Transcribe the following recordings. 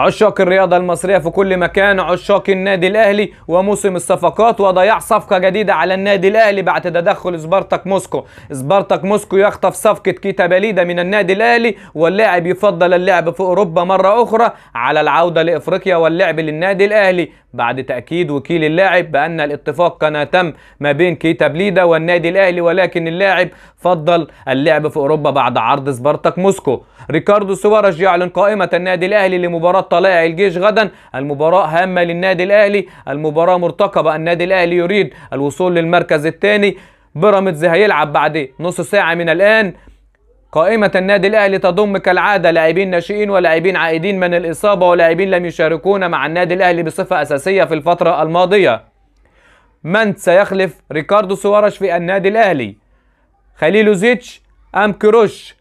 عشاق الرياضة المصرية في كل مكان عشاق النادي الأهلي وموسم الصفقات وضياع صفقة جديدة على النادي الأهلي بعد تدخل سبارتاك موسكو سبارتاك موسكو يخطف صفقة كيتا باليدا من النادي الأهلي واللاعب يفضل اللعب في أوروبا مرة أخرى على العودة لإفريقيا واللعب للنادي الأهلي بعد تأكيد وكيل اللاعب بأن الاتفاق كان تم ما بين كيتا بليدا والنادي الأهلي ولكن اللاعب فضل اللعب في أوروبا بعد عرض سبارتاك موسكو ريكاردو سوارج يعلن قائمة النادي الأهلي لمباراة طلائع الجيش غدا المباراة هامة للنادي الأهلي المباراة مرتقبة النادي الأهلي يريد الوصول للمركز الثاني بيراميدز هيلعب بعد نص ساعة من الآن قائمة النادي الأهلي تضم كالعادة لاعبين ناشئين ولاعبين عائدين من الإصابة ولاعبين لم يشاركون مع النادي الأهلي بصفة أساسية في الفترة الماضية من سيخلف ريكاردو سوارش في النادي الأهلي خليلوزيتش زيتش أم كروش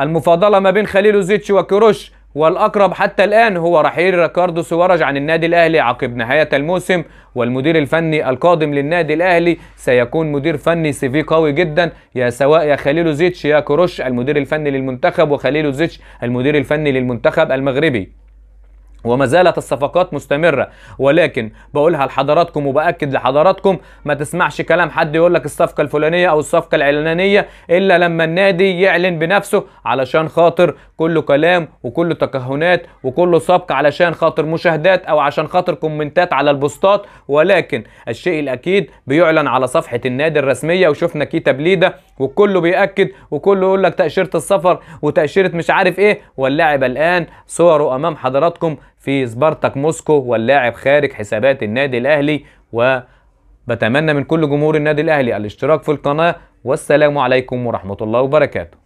المفاضلة ما بين خليلوزيتش زيتش وكروش والأقرب حتى الآن هو رحيل ريكاردو سوارج عن النادي الأهلي عقب نهاية الموسم والمدير الفني القادم للنادي الأهلي سيكون مدير فني سيفي قوي جدا يا سواء يا خليل زيتش يا كروش المدير الفني للمنتخب وخليل زيتش المدير الفني للمنتخب المغربي وما زالت الصفقات مستمرة ولكن بقولها لحضراتكم وبأكد لحضراتكم ما تسمعش كلام حد يقول لك الصفقة الفلانية أو الصفقة العلانية إلا لما النادي يعلن بنفسه علشان خاطر كله كلام وكله تكهنات وكله سبق علشان خاطر مشاهدات أو عشان خاطر كومنتات على البوستات ولكن الشيء الأكيد بيعلن على صفحة النادي الرسمية وشفنا كي تبليدة وكله بيأكد وكله يقول لك تأشيرة السفر وتأشيرة مش عارف إيه واللاعب الآن صوره أمام حضراتكم في سبارتاك موسكو واللاعب خارج حسابات النادي الأهلي وبتمنى من كل جمهور النادي الأهلي الاشتراك في القناة والسلام عليكم ورحمة الله وبركاته